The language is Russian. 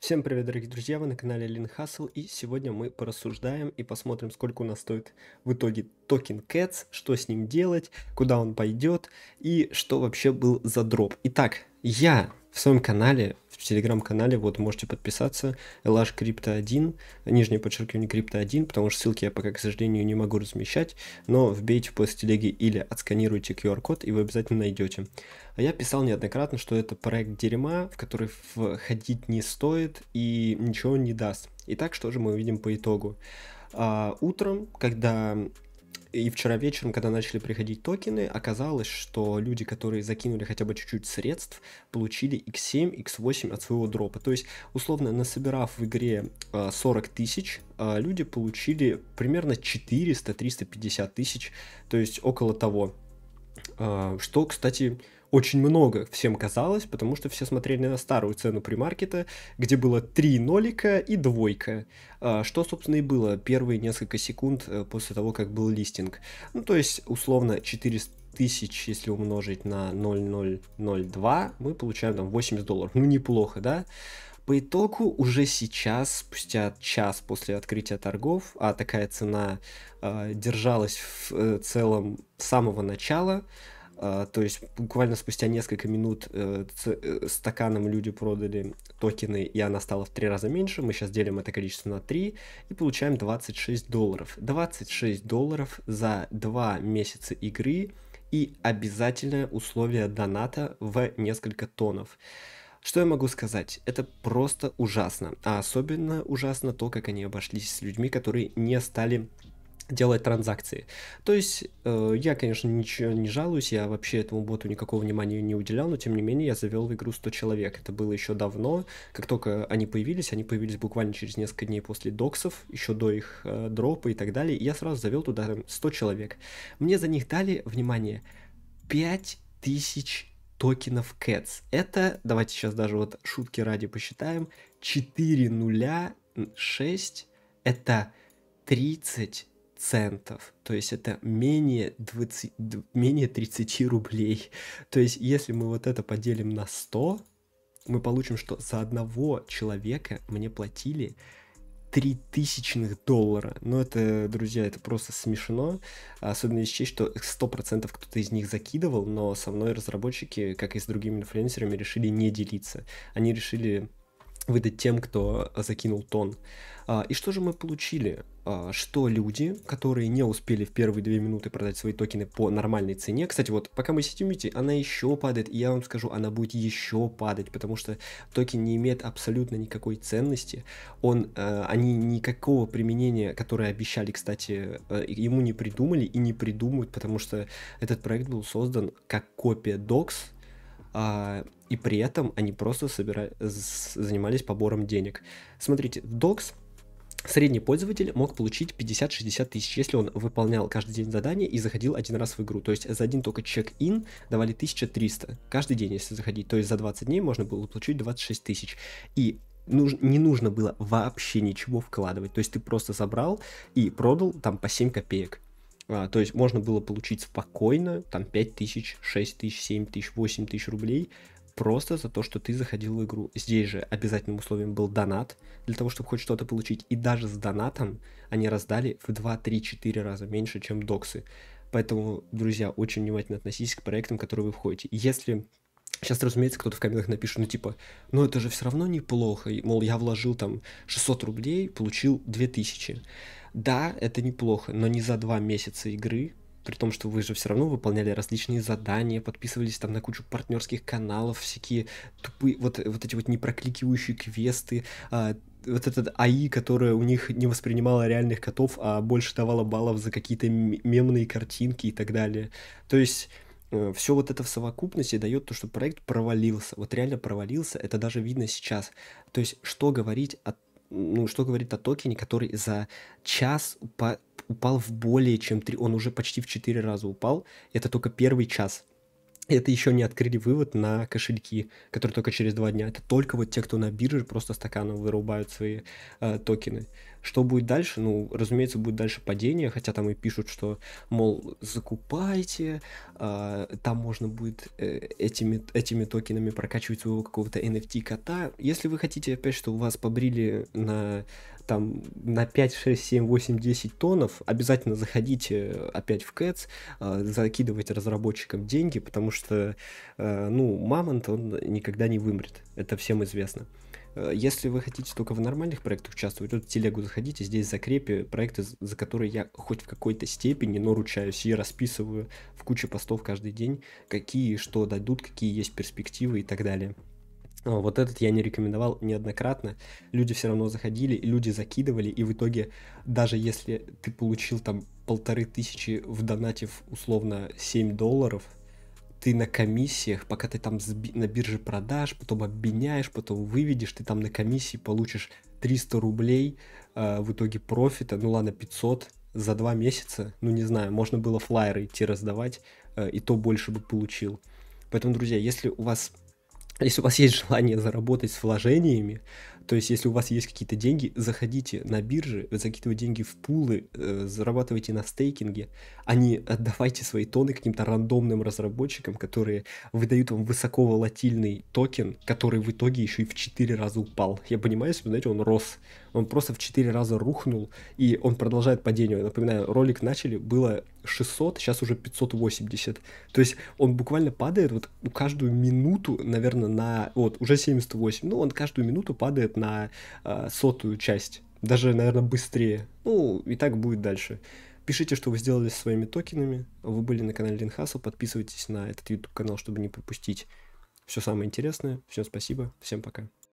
Всем привет, дорогие друзья, вы на канале Лин Хасл, и сегодня мы порассуждаем и посмотрим, сколько у нас стоит в итоге токен Cats, что с ним делать, куда он пойдет и что вообще был за дроп. Итак, я в своем канале в телеграм-канале, вот можете подписаться, LH Crypto 1, нижнее подчеркивание Crypto 1, потому что ссылки я пока, к сожалению, не могу размещать, но вбейте в поиск телеги или отсканируйте QR-код, и вы обязательно найдете. А я писал неоднократно, что это проект дерьма, в который входить не стоит и ничего не даст. Итак, что же мы увидим по итогу? А, утром, когда и вчера вечером, когда начали приходить токены, оказалось, что люди, которые закинули хотя бы чуть-чуть средств, получили x7, x8 от своего дропа. То есть, условно, насобирав в игре 40 э, тысяч, э, люди получили примерно 400-350 тысяч, то есть около того. Э, что, кстати, очень много всем казалось, потому что все смотрели на старую цену примаркета, где было три нолика и двойка, а, что, собственно, и было первые несколько секунд э, после того, как был листинг. Ну, то есть, условно, 400 тысяч, если умножить на 0,002, мы получаем там 80 долларов. Ну, неплохо, да? По итогу уже сейчас, спустя час после открытия торгов, а такая цена э, держалась в э, целом с самого начала, а, то есть буквально спустя несколько минут э, э, стаканом люди продали токены, и она стала в три раза меньше. Мы сейчас делим это количество на 3 и получаем 26 долларов. 26 долларов за 2 месяца игры и обязательное условие доната в несколько тонов. Что я могу сказать? Это просто ужасно. А особенно ужасно то, как они обошлись с людьми, которые не стали делать транзакции. То есть э, я, конечно, ничего не жалуюсь, я вообще этому боту никакого внимания не уделял, но тем не менее я завел в игру 100 человек. Это было еще давно, как только они появились, они появились буквально через несколько дней после доксов, еще до их э, дропа и так далее, и я сразу завел туда 100 человек. Мне за них дали, внимание, 5000 токенов CATS. Это, давайте сейчас даже вот шутки ради посчитаем, 4 нуля 6, это 30 центов, то есть это менее, 20, менее 30 рублей. То есть если мы вот это поделим на 100, мы получим, что за одного человека мне платили 3 тысячных доллара. Ну, это, друзья, это просто смешно. Особенно если учесть, что 100% кто-то из них закидывал, но со мной разработчики, как и с другими инфлюенсерами, решили не делиться. Они решили выдать тем, кто а, закинул тон. А, и что же мы получили? А, что люди, которые не успели в первые две минуты продать свои токены по нормальной цене, кстати, вот пока мы сидим, видите, она еще падает, и я вам скажу, она будет еще падать, потому что токен не имеет абсолютно никакой ценности, он, они никакого применения, которое обещали, кстати, ему не придумали и не придумают, потому что этот проект был создан как копия DOCS, а, и при этом они просто собира... занимались побором денег. Смотрите, в Docs средний пользователь мог получить 50-60 тысяч, если он выполнял каждый день задание и заходил один раз в игру. То есть за один только чек-ин давали 1300 каждый день, если заходить. То есть за 20 дней можно было получить 26 тысяч. И нуж... не нужно было вообще ничего вкладывать. То есть ты просто забрал и продал там по 7 копеек. А, то есть можно было получить спокойно там 5 тысяч, 6 тысяч, 7 тысяч, 8 тысяч рублей просто за то, что ты заходил в игру. Здесь же обязательным условием был донат, для того, чтобы хоть что-то получить. И даже с донатом они раздали в 2-3-4 раза меньше, чем доксы. Поэтому, друзья, очень внимательно относитесь к проектам, которые вы входите. Если Сейчас, разумеется, кто-то в комментах напишет, ну типа, ну это же все равно неплохо, и, мол, я вложил там 600 рублей, получил 2000. Да, это неплохо, но не за два месяца игры, при том, что вы же все равно выполняли различные задания, подписывались там на кучу партнерских каналов, всякие тупые, вот, вот эти вот непрокликивающие квесты, а, вот этот АИ, которая у них не воспринимала реальных котов, а больше давала баллов за какие-то мемные картинки и так далее. То есть Э, все вот это в совокупности дает то, что проект провалился. Вот реально провалился, это даже видно сейчас. То есть, что говорить о ну, что говорить о токене, который за час упа- упал в более чем три, он уже почти в четыре раза упал, это только первый час. Это еще не открыли вывод на кошельки, которые только через два дня. Это только вот те, кто на бирже просто стаканом вырубают свои э, токены. Что будет дальше? Ну, разумеется, будет дальше падение, хотя там и пишут, что, мол, закупайте, э, там можно будет э, этими, этими токенами прокачивать своего какого-то NFT-кота. Если вы хотите, опять, что у вас побрили на там на 5, 6, 7, 8, 10 тонов, обязательно заходите опять в Кэтс, э, а, закидывайте разработчикам деньги, потому что, э, ну, мамонт, он никогда не вымрет, это всем известно. Э, если вы хотите только в нормальных проектах участвовать, вот в телегу заходите, здесь закрепи проекты, за которые я хоть в какой-то степени, но ручаюсь и расписываю в куче постов каждый день, какие что дадут, какие есть перспективы и так далее. А, вот этот я не рекомендовал неоднократно. Люди все равно заходили, люди закидывали, и в итоге, даже если ты получил там полторы тысячи в донате условно 7 долларов – ты на комиссиях, пока ты там на бирже продашь, потом обменяешь, потом выведешь, ты там на комиссии получишь 300 рублей, э, в итоге профита, ну ладно, 500 за два месяца, ну не знаю, можно было флайеры идти раздавать, э, и то больше бы получил. Поэтому, друзья, если у вас если у вас есть желание заработать с вложениями, то есть, если у вас есть какие-то деньги, заходите на биржи, закидывайте деньги в пулы, э, зарабатывайте на стейкинге, а не отдавайте свои тоны каким-то рандомным разработчикам, которые выдают вам высоковолатильный токен, который в итоге еще и в 4 раза упал. Я понимаю, что, знаете, он рос, он просто в 4 раза рухнул, и он продолжает падение. напоминаю, ролик начали, было 600, сейчас уже 580. То есть он буквально падает вот каждую минуту, наверное, на... Вот, уже 78, ну он каждую минуту падает на э, сотую часть, даже, наверное, быстрее. Ну, и так будет дальше. Пишите, что вы сделали со своими токенами. Вы были на канале Линхасл. Подписывайтесь на этот YouTube канал, чтобы не пропустить все самое интересное. Всем спасибо. Всем пока.